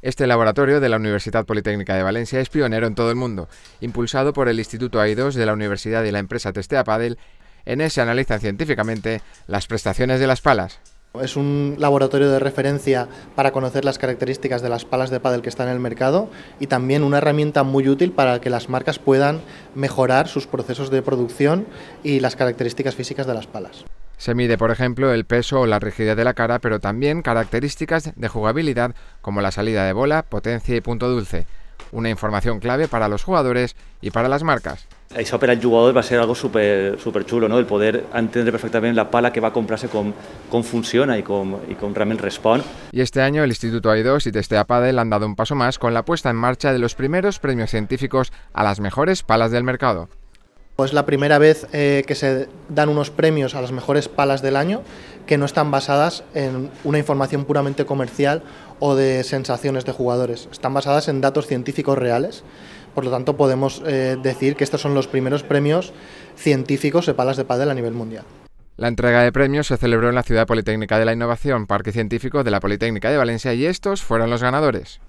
Este laboratorio de la Universidad Politécnica de Valencia es pionero en todo el mundo. Impulsado por el Instituto AIDOS 2 de la Universidad y la empresa Testea Padel, en él se analizan científicamente las prestaciones de las palas. Es un laboratorio de referencia para conocer las características de las palas de padel que están en el mercado y también una herramienta muy útil para que las marcas puedan mejorar sus procesos de producción y las características físicas de las palas. Se mide, por ejemplo, el peso o la rigidez de la cara, pero también características de jugabilidad como la salida de bola, potencia y punto dulce. Una información clave para los jugadores y para las marcas. Esa para el jugador va a ser algo súper super chulo, ¿no? El poder entender perfectamente la pala que va a comprarse con, con Funciona y con, y con Y este año el Instituto AIDOS y Testea Padel han dado un paso más con la puesta en marcha de los primeros premios científicos a las mejores palas del mercado. Es la primera vez eh, que se dan unos premios a las mejores palas del año que no están basadas en una información puramente comercial o de sensaciones de jugadores. Están basadas en datos científicos reales. Por lo tanto, podemos eh, decir que estos son los primeros premios científicos de palas de pádel a nivel mundial. La entrega de premios se celebró en la Ciudad Politécnica de la Innovación, Parque Científico de la Politécnica de Valencia, y estos fueron los ganadores.